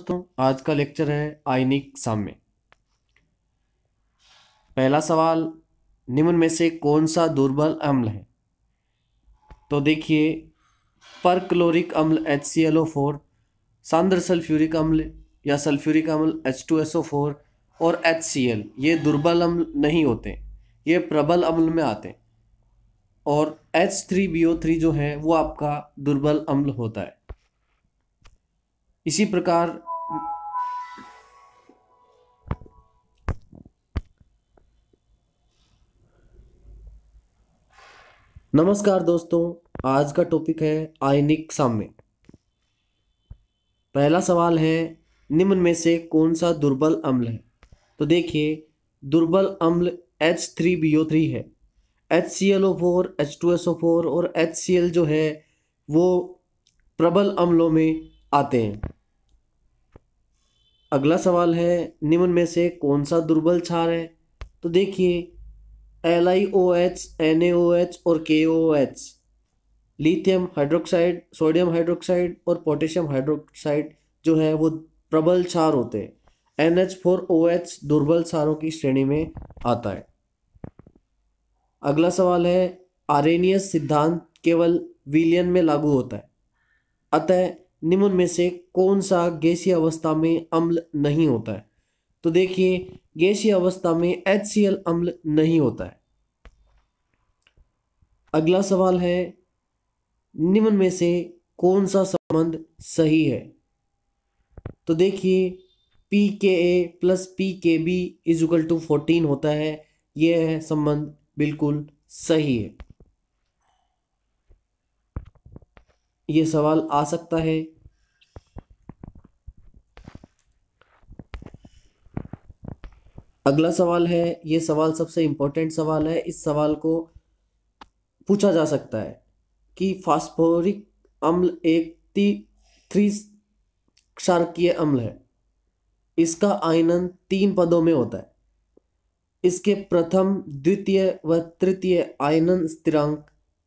दोस्तों आज का लेक्चर है आयनिक साम्य पहला सवाल निम्न में से कौन सा दुर्बल अम्ल है तो देखिए परक्लोरिक अम्ल H C L O four सांद्र सल्फ्यूरिक अम्ल या सल्फ्यूरिक अम्ल H two S O four और एच सी एल ये दुर्बल अम्ल नहीं होते ये प्रबल अम्ल में आते और H three B O three जो है वो आपका दुर्बल अम्ल होता है इसी प्रकार नमस्कार दोस्तों आज का टॉपिक है आयनिक साम्य पहला सवाल है निम्न में से कौन सा दुर्बल अम्ल है तो देखिए दुर्बल अम्ल H three B O three है H C L O four H two S O four और एच सी एल जो है वो प्रबल अम्लों में आते हैं अगला सवाल है निम्न में से कौन सा दुर्बल क्षार है तो देखिए L I O H N A O H और K O H lithium hydroxide sodium hydroxide और पोटेशियम हाइड्रोक्साइड जो है वो प्रबल क्षार होते हैं N H four O H दुर्बल क्षारों की श्रेणी में आता है अगला सवाल है आरेनियस सिद्धांत केवल विलियन में लागू होता है अतः निम्न में से कौन सा गैसीय अवस्था में अम्ल नहीं होता है तो देखिए गैसीय अवस्था में एच अम्ल नहीं होता है अगला सवाल है निम्न में से कौन सा संबंध सही है तो देखिए P K A plus P K B equal to fourteen होता है यह है संबंध बिल्कुल सही है यह सवाल आ सकता है अगला सवाल है ये सवाल सबसे इम्पोर्टेंट सवाल है इस सवाल को पूछा जा सकता है कि फास्फोरिक अम्ल एक ती थ्री क्षारकीय अम्ल है इसका आयनन तीन पदों में होता है इसके प्रथम द्वितीय व तृतीय आयनन स्थिरांक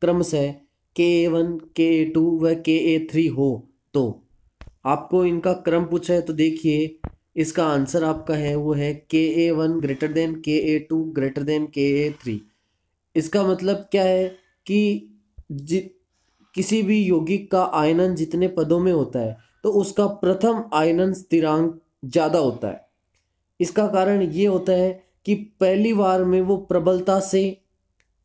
क्रमशः के वन के टू व के ए थ्री हो तो आपको इनका क्रम पूछा है तो देखिए इसका आंसर आपका है वो है के ए वन ग्रेटर देन के ए टू ग्रेटर देन के ए थ्री इसका मतलब क्या है कि जि किसी भी यौगिक का आयनन जितने पदों में होता है तो उसका प्रथम आयनन स्थिरांक ज़्यादा होता है इसका कारण ये होता है कि पहली बार में वो प्रबलता से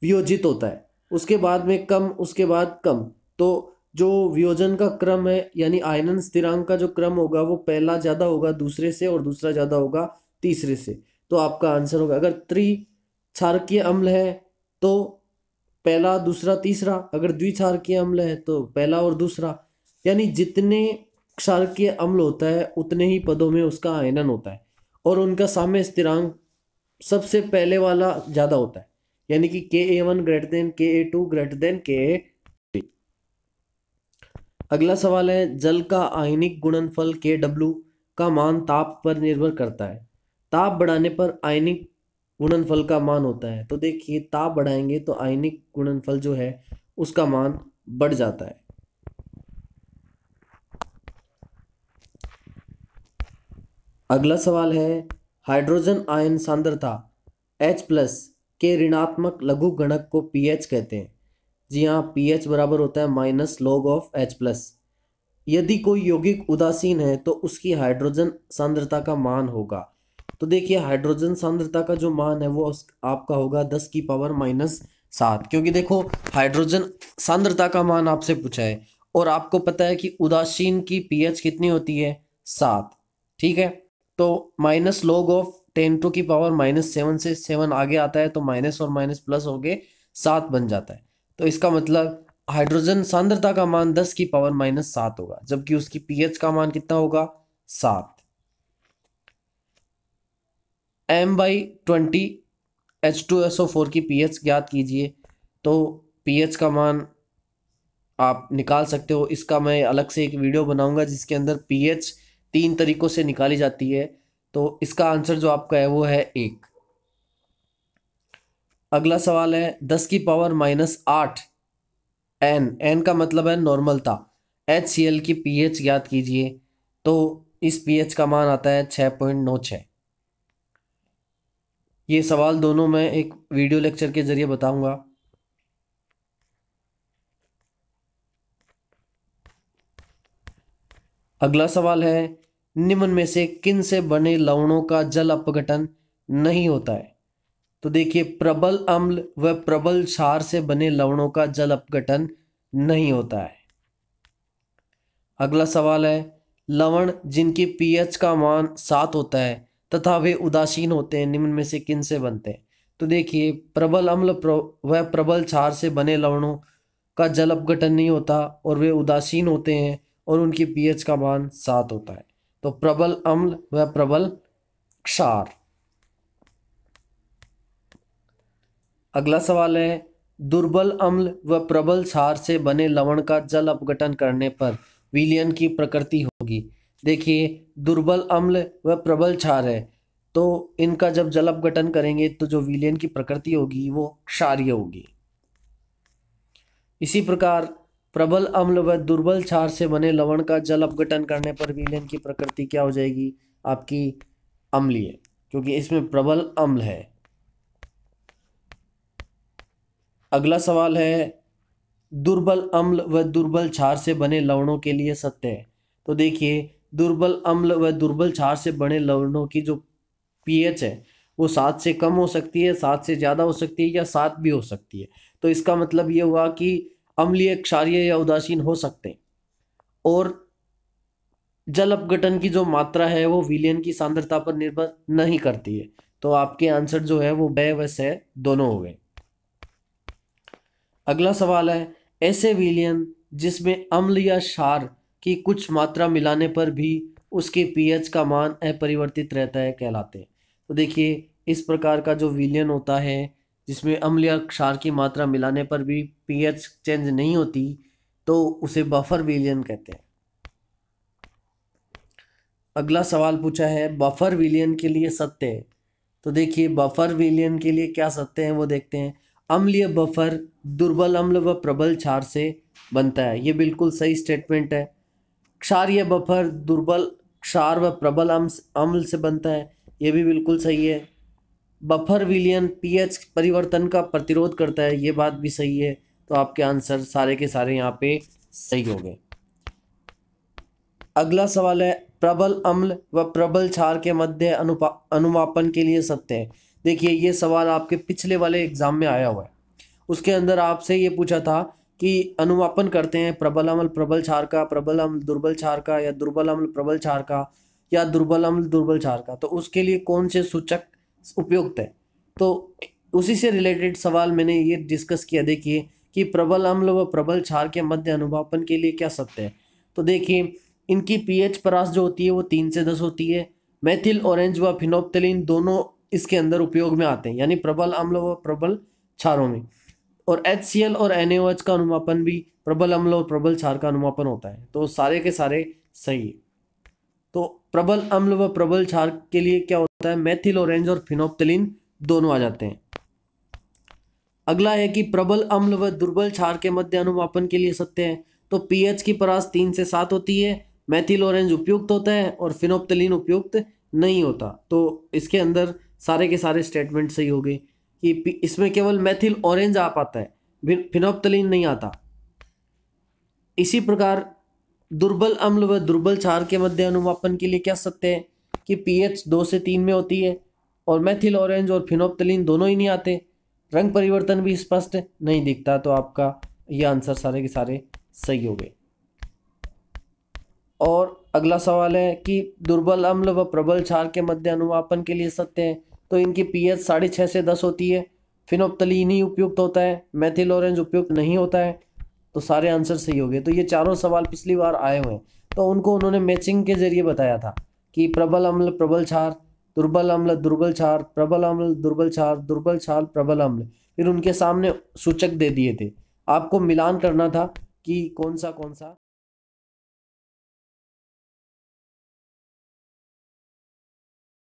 वियोजित होता है उसके बाद में कम उसके बाद कम तो जो वियोजन का क्रम है यानी आयनन स्थिरांक का जो क्रम होगा वो पहला ज़्यादा होगा दूसरे से और दूसरा ज़्यादा होगा तीसरे से तो आपका आंसर होगा अगर त्रि क्षारकीय अम्ल है तो पहला दूसरा तीसरा अगर द्विक्षारकीय अम्ल है तो पहला और दूसरा यानी जितने क्षारकीय अम्ल होता है उतने ही पदों में उसका आयनन होता है और उनका साम्य स्थिरांक सबसे पहले वाला ज़्यादा होता है यानी कि के ए वन ग्रेटर देन के ए टू ग्रेटर देन के ए अगला सवाल है जल का आयनिक गुणनफल के डब्ल्यू का मान ताप पर निर्भर करता है ताप बढ़ाने पर आयनिक गुणनफल का मान होता है तो देखिए ताप बढ़ाएंगे तो आयनिक गुणनफल जो है उसका मान बढ़ जाता है अगला सवाल है हाइड्रोजन आयन सांद्रता H प्लस के ऋणात्मक लघु गणक को पीएच कहते हैं जी हाँ पी एच बराबर होता है minus log of H plus यदि कोई यौगिक उदासीन है तो उसकी हाइड्रोजन सांद्रता का मान होगा तो देखिए हाइड्रोजन सांद्रता का जो मान है वो आपका होगा दस की पावर माइनस सात क्योंकि देखो हाइड्रोजन सांद्रता का मान आपसे पूछा है और आपको पता है कि उदासीन की पीएच कितनी होती है सात ठीक है तो minus log of ten to की पावर माइनस सेवन से सेवन आगे आता है तो माइनस और माइनस प्लस हो गए सात बन जाता है तो इसका मतलब हाइड्रोजन सांद्रता का मान दस की पावर माइनस सात होगा जबकि उसकी पीएच का मान कितना होगा सात M by twenty H two S O four की पीएच ज्ञात कीजिए तो पीएच का मान आप निकाल सकते हो इसका मैं अलग से एक वीडियो बनाऊंगा जिसके अंदर पीएच तीन तरीकों से निकाली जाती है तो इसका आंसर जो आपका है वो है एक अगला सवाल है दस की पावर माइनस आठ एन एन का मतलब है नॉर्मलता एच सी एल की पीएच ज्ञात कीजिए तो इस पीएच का मान आता है छः पॉइंट नौ छः ये सवाल दोनों मैं एक वीडियो लेक्चर के ज़रिए बताऊंगा अगला सवाल है निम्न में से किन से बने लवणों का जल अपघटन नहीं होता है तो देखिए प्रबल अम्ल व प्रबल क्षार से बने लवणों का जल अपघटन नहीं होता है अगला सवाल है लवण जिनके पीएच का मान सात होता है तथा वे उदासीन होते हैं निम्न में से किन से बनते हैं तो देखिए प्रबल अम्ल प्र व प्रबल क्षार से बने लवणों का जल अपघटन नहीं होता और वे उदासीन होते हैं और उनके पीएच का मान सात होता है तो प्रबल अम्ल व प्रबल क्षार अगला सवाल है दुर्बल अम्ल व प्रबल क्षार से बने लवण का जल अपघटन करने पर विलियन की प्रकृति होगी देखिए दुर्बल अम्ल व प्रबल क्षार है तो इनका जब जल अपघटन करेंगे तो जो विलियन की प्रकृति होगी वो क्षारीय होगी इसी प्रकार प्रबल अम्ल व दुर्बल क्षार से बने लवण का जल अपघटन करने पर विलयन की प्रकृति क्या हो जाएगी आपकी अम्लीय क्योंकि इसमें प्रबल अम्ल है अगला सवाल है दुर्बल अम्ल व दुर्बल क्षार से बने लवणों के लिए सत्य है तो देखिए दुर्बल अम्ल व दुर्बल क्षार से बने लवणों की जो पीएच है वो सात से कम हो सकती है सात से ज़्यादा हो सकती है या सात भी हो सकती है तो इसका मतलब ये हुआ कि अम्लीय क्षारीय या उदासीन हो सकते हैं और जल अपघटन की जो मात्रा है वो विलियन की सांद्रता पर निर्भर नहीं करती है तो आपके आंसर जो है वो बे व स दोनों हो गए अगला सवाल है ऐसे विलियन जिसमें अम्ल या क्षार की कुछ मात्रा मिलाने पर भी उसके पीएच का मान अपरिवर्तित रहता है कहलाते हैं तो देखिए इस प्रकार का जो विलियन होता है जिसमें अम्ल या क्षार की मात्रा मिलाने पर भी पीएच चेंज नहीं होती तो उसे बफर विलियन कहते हैं अगला सवाल पूछा है बफर विलियन के लिए सत्य तो देखिए बफर विलियन के लिए क्या सत्य है वो देखते हैं अम्लीय बफर दुर्बल अम्ल व प्रबल क्षार से बनता है ये बिल्कुल सही स्टेटमेंट है क्षारीय बफर दुर्बल क्षार व प्रबल अम्ल से बनता है ये भी बिल्कुल सही है बफर विलियन पीएच परिवर्तन का प्रतिरोध करता है ये बात भी सही है तो आपके आंसर सारे के सारे यहाँ पे सही हो गए अगला सवाल है प्रबल अम्ल व प्रबल क्षार के मध्य अनुपा अनुमापन के लिए सत्य है देखिए ये सवाल आपके पिछले वाले एग्ज़ाम में आया हुआ है उसके अंदर आपसे ये पूछा था कि अनुमापन करते हैं प्रबल अमल प्रबल क्षार का प्रबल अमल दुर्बल क्षार का या दुर्बल अमल प्रबल क्षार का या दुर्बल अम्ल दुर्बल क्षार का तो उसके लिए कौन से सूचक उपयुक्त है तो उसी से रिलेटेड सवाल मैंने ये डिस्कस किया देखिए कि प्रबल अम्ल व प्रबल क्षार के मध्य अनुमापन के लिए क्या सत्य है तो देखिए इनकी पीएच परास जो होती है वो तीन से दस होती है मैथिल ऑरेंज व फिनोप्तलिन दोनों इसके अंदर उपयोग में आते हैं यानी प्रबल अम्ल व प्रबल क्षारों में और एच और एन का अनुमापन भी प्रबल अम्ल और प्रबल क्षार का अनुमापन होता है तो सारे के सारे सही है तो प्रबल अम्ल व प्रबल क्षार के लिए क्या होता है मैथिल ऑरेंज और फिनोप्तलिन दोनों आ जाते हैं अगला है कि प्रबल अम्ल व दुर्बल क्षार के मध्य अनुमापन के लिए सत्य है तो पीएच की परास तीन से सात होती है मैथिल ऑरेंज उपयुक्त होता है और फिनोप्तलिन उपयुक्त नहीं होता तो इसके अंदर सारे के सारे स्टेटमेंट सही हो गए कि इसमें केवल मैथिल ऑरेंज आ पाता है फिनोप्तलिन नहीं आता इसी प्रकार दुर्बल अम्ल व दुर्बल क्षार के मध्य अनुमापन के लिए क्या सत्य है कि पीएच दो से तीन में होती है और मैथिल ऑरेंज और फिनोप्तलिन दोनों ही नहीं आते रंग परिवर्तन भी स्पष्ट नहीं दिखता तो आपका ये आंसर सारे के सारे सही हो गए और अगला सवाल है कि दुर्बल अम्ल व प्रबल क्षार के मध्य अनुमापन के लिए सत्य है तो इनकी पीएच साढ़े छः से दस होती है फिनोप्तलीन ही उपयुक्त होता है मैथिल ऑरेंज उपयुक्त नहीं होता है तो सारे आंसर सही हो गए तो ये चारों सवाल पिछली बार आए हुए हैं तो उनको उन्होंने मैचिंग के जरिए बताया था कि प्रबल अम्ल प्रबल छार दुर्बल अम्ल दुर्बल छार प्रबल अम्ल दुर्बल छार दुर्बल छार प्रबल अम्ल फिर उनके सामने सूचक दे दिए थे आपको मिलान करना था कि कौन सा कौन सा